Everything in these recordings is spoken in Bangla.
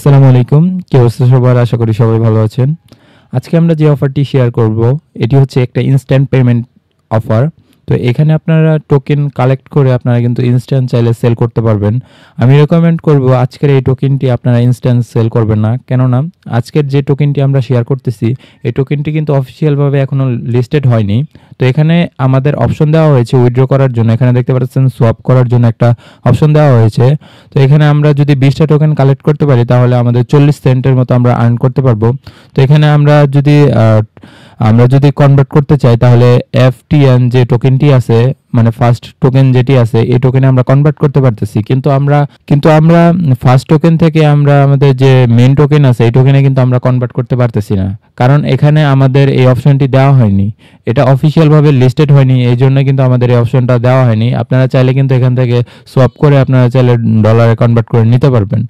আসসালামু আলাইকুম কি সবার আশা করি সবাই ভালো আছেন আজকে আমরা যে অফারটি শেয়ার করব এটি হচ্ছে একটা ইনস্ট্যান্ট পেমেন্ট অফার তো এখানে আপনারা টোকেন কালেক্ট করে আপনারা কিন্তু ইনস্ট্যান্ট চাইলে সেল করতে পারবেন আমি রেকমেন্ড করব আজকের এই টোকেনটি আপনারা ইনস্ট্যান্ট সেল করবেন না কেননা আজকের যে টোকেনটি আমরা শেয়ার করতেছি এই টোকেনটি কিন্তু অফিসিয়ালভাবে এখনও লিস্টেড হয়নি তো এখানে আমাদের অপশন দেওয়া হয়েছে উইথড্র করার জন্য এখানে দেখতে পাচ্ছেন সোয়াপ করার জন্য একটা অপশন দেওয়া হয়েছে তো এখানে আমরা যদি বিশটা টোকেন কালেক্ট করতে পারি তাহলে আমাদের চল্লিশ সেন্টের মতো আমরা আর্ন করতে পারবো তো এখানে আমরা যদি আমরা যদি কনভার্ট করতে চাই তাহলে এফটিএন যে টোকেনটি আছে মানে ফার্স্ট টোকেন যেটি আছে এই টোকেনে আমরা কনভার্ট করতে পারতেছি কিন্তু আমরা কিন্তু আমরা ফার্স্ট টোকেন থেকে আমরা আমাদের যে মেন টোকেন আছে এই টোকেনে কিন্তু আমরা কনভার্ট করতে পারতেছি না কারণ এখানে আমাদের এই অপশনটি দেওয়া হয়নি এটা অফিসিয়ালভাবে লিস্টেড হয়নি এই জন্য কিন্তু আমাদের এই অপশনটা দেওয়া হয়নি আপনারা চাইলে কিন্তু এখান থেকে সোয়াপ করে আপনারা চাইলে ডলারে কনভার্ট করে নিতে পারবেন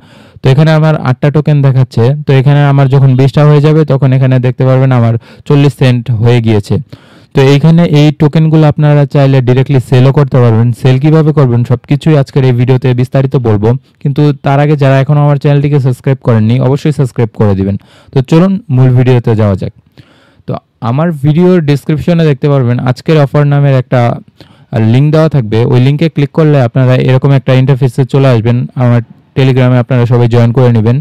তো এখানে আমার আটটা টোকেন দেখাচ্ছে তো এখানে আমার যখন বিশটা হয়ে যাবে তখন এখানে দেখতে পারবেন আমার চল্লিশ সেন্ট হয়ে গিয়েছে তো এইখানে এই টোকেনগুলো আপনারা চাইলে ডিরেক্টলি সেলও করতে পারবেন সেল কিভাবে করবেন সব কিছুই আজকের এই ভিডিওতে বিস্তারিত বলবো কিন্তু তার আগে যারা এখনও আমার চ্যানেলটিকে সাবস্ক্রাইব করেননি অবশ্যই সাবস্ক্রাইব করে দিবেন তো চলুন মূল ভিডিওতে যাওয়া যাক তো আমার ভিডিওর ডিসক্রিপশনে দেখতে পারবেন আজকের অফার নামের একটা লিঙ্ক দেওয়া থাকবে ওই লিঙ্কে ক্লিক করলে আপনারা এরকম একটা ইন্টারফেসে চলে আসবেন আমার টেলিগ্রামে আপনারা সবাই জয়েন করে নেবেন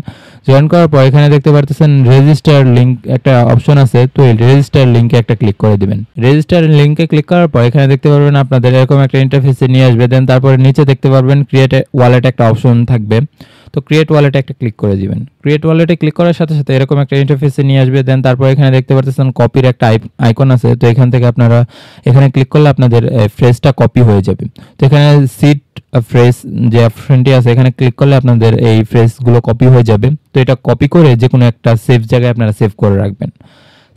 জয়েন করার পর এখানে দেখতে পারতেছেন রেজিস্টার লিঙ্ক একটা অপশন আছে তো এই রেজিস্টার লিংকে একটা ক্লিক করে দিবেন রেজিস্টার লিঙ্কে ক্লিক করার পর এখানে দেখতে পারবেন আপনাদের এরকম একটা ইন্টারফেসে নিয়ে আসবে দেন তারপরে নিচে দেখতে পারবেন ক্রিয়েট ওয়ালেট একটা অপশন থাকবে তো ক্রিয়েট ওয়ালেটে একটা ক্লিক করে দিবেন ক্রিয়েট ওয়ালেটে ক্লিক করার সাথে সাথে এরকম একটা ইন্টারফেসে নিয়ে আসবে দেন তারপর এখানে দেখতে পারতেছেন কপির একটা আইকন আছে তো এখান থেকে আপনারা এখানে ক্লিক করলে আপনাদের ফ্রেজটা কপি হয়ে যাবে তো এখানে সিট ফ্রেজ যে অপশনটি আছে এখানে ক্লিক করলে আপনাদের এই ফ্রেজগুলো কপি হয়ে যাবে তো এটা কপি করে যে কোনো একটা সেফ জায়গায় আপনারা সেভ করে রাখবেন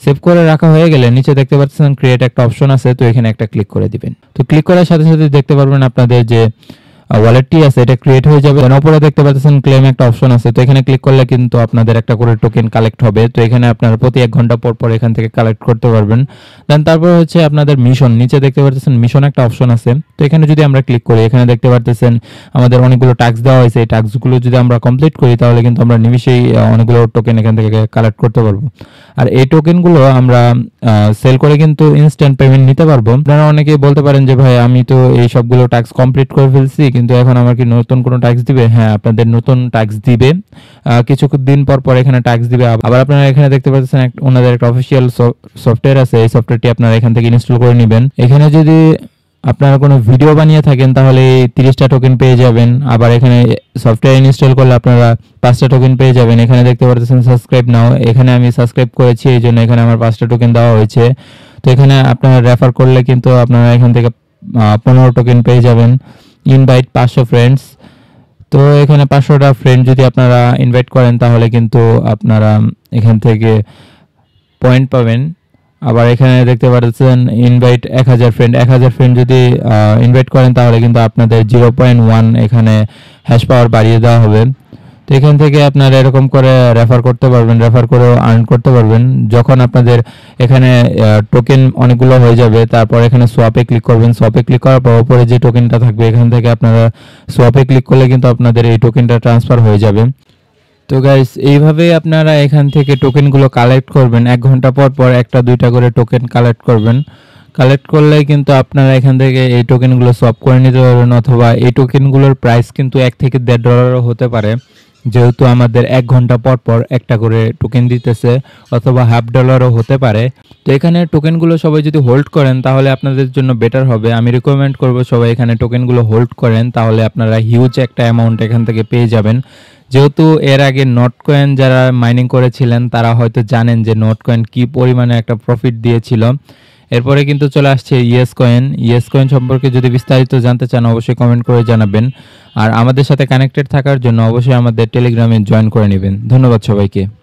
সেভ করে রাখা হয়ে গেলে নিচে দেখতে পাচ্ছেন ক্রিয়েট একটা অপশন আছে তো এখানে একটা ক্লিক করে দিবেন তো ক্লিক করার সাথে সাথে দেখতে পারবেন আপনাদের যে ওয়ালেটটি আছে এটা ক্রিয়েট হয়ে যাবে দেন উপরে দেখতে পাচ্ছেন ক্লেম একটা অপশন আছে তো এখানে ক্লিক করলে কিন্তু আপনাদের একটা করে টোকেন কালেক্ট হবে তো এখানে আপনারা প্রতি এক ঘন্টা পর পর এখান থেকে কালেক্ট করতে পারবেন দেন তারপর হচ্ছে আপনাদের মিশন নিচে দেখতে পাচ্ছেন মিশন একটা অপশন আছে তো এখানে যদি আমরা ক্লিক করি এখানে দেখতে পাচ্ছেন আমাদের অনেকগুলো টাস্ক দেওয়া হয়েছে এই টাস্কগুলো যদি আমরা কমপ্লিট করি তাহলে কিন্তু আমরা নিমিষেই অনেকগুলো টোকেন এখান থেকে কালেক্ট করতে পারবো আর এই টোকেনগুলো আমরা সেল করে কিন্তু ইনস্ট্যান্ট পেমেন্ট নিতে পারবো আপনারা অনেকে বলতে পারেন যে ভাই আমি তো এই সবগুলো টাস্ক কমপ্লিট করে ফেলছি কিন্তু এখন আমার কি নতুন কোনো ট্যাক্স দিবে হ্যাঁ আপনাদের নতুন ট্যাক্স দিবে কিছু দিন পর পর এখানে ট্যাক্স দিবে আবার আপনারা এখানে দেখতে পাচ্ছেন ওনাদের একটা অফিসিয়াল সফটওয়্যার আছে এই সফটওয়্যারটি আপনারা এখান থেকে ইনস্টল করে নেবেন এখানে যদি আপনারা কোনো ভিডিও বানিয়ে থাকেন তাহলে তিরিশটা টোকেন পেয়ে যাবেন আবার এখানে সফটওয়্যার ইনস্টল করলে আপনারা পাঁচটা টোকেন পেয়ে যাবেন এখানে দেখতে পাচ্ছেন সাবস্ক্রাইব নাও এখানে আমি সাবস্ক্রাইব করেছি এই জন্য এখানে আমার পাঁচটা টোকেন দেওয়া হয়েছে তো এখানে আপনারা রেফার করলে কিন্তু আপনারা এখান থেকে পনেরো টোকেন পেয়ে যাবেন ইনভাইট পাঁচশো ফ্রেন্ডস তো এখানে পাঁচশোটা ফ্রেন্ড যদি আপনারা ইনভাইট করেন তাহলে কিন্তু আপনারা এখান থেকে পয়েন্ট পাবেন আবার এখানে দেখতে পাচ্ছেন ইনভাইট এক হাজার ফ্রেন্ড এক হাজার ফ্রেন্ড যদি ইনভাইট করেন তাহলে কিন্তু আপনাদের জিরো পয়েন্ট ওয়ান এখানে হ্যাশ পাওয়ার বাড়িয়ে দেওয়া হবে তো এখান থেকে আপনারা এরকম করে রেফার করতে পারবেন রেফার করে আর্ন করতে পারবেন যখন আপনাদের এখানে টোকেন অনেকগুলো হয়ে যাবে তারপর এখানে সোয়াপে ক্লিক করবেন সোয়াপে ক্লিক করার পর উপরে যে টোকেনটা থাকবে এখান থেকে আপনারা সোয়াপে ক্লিক করলে কিন্তু আপনাদের এই টোকেনটা ট্রান্সফার হয়ে যাবে তো গাইস এইভাবে আপনারা এখান থেকে টোকেনগুলো কালেক্ট করবেন এক ঘন্টা পর পর একটা দুইটা করে টোকেন কালেক্ট করবেন কালেক্ট করলে কিন্তু আপনারা এখান থেকে এই টোকেনগুলো সপ করে নিতে পারবেন অথবা এই টোকেনগুলোর প্রাইস কিন্তু এক থেকে দেড় ডলারও হতে পারে যেহেতু আমাদের এক ঘন্টা পর পর একটা করে টোকেন দিতেছে অথবা হাফ ডলারও হতে পারে তো এখানে টোকেনগুলো সবাই যদি হোল্ড করেন তাহলে আপনাদের জন্য বেটার হবে আমি রিকমেন্ড করব সবাই এখানে টোকেনগুলো হোল্ড করেন তাহলে আপনারা হিউজ একটা অ্যামাউন্ট এখান থেকে পেয়ে যাবেন যেহেতু এর আগে নট কয়েন যারা মাইনিং করেছিলেন তারা হয়তো জানেন যে নট কয়েন কী পরিমাণে একটা প্রফিট দিয়েছিল এরপরে কিন্তু চলে আসছে ইয়েস কয়েন ইয়েস কয়েন সম্পর্কে যদি বিস্তারিত জানতে চান অবশ্যই কমেন্ট করে জানাবেন আর আমাদের সাথে কানেক্টেড থাকার জন্য অবশ্যই আমাদের টেলিগ্রামে জয়েন করে নেবেন ধন্যবাদ সবাইকে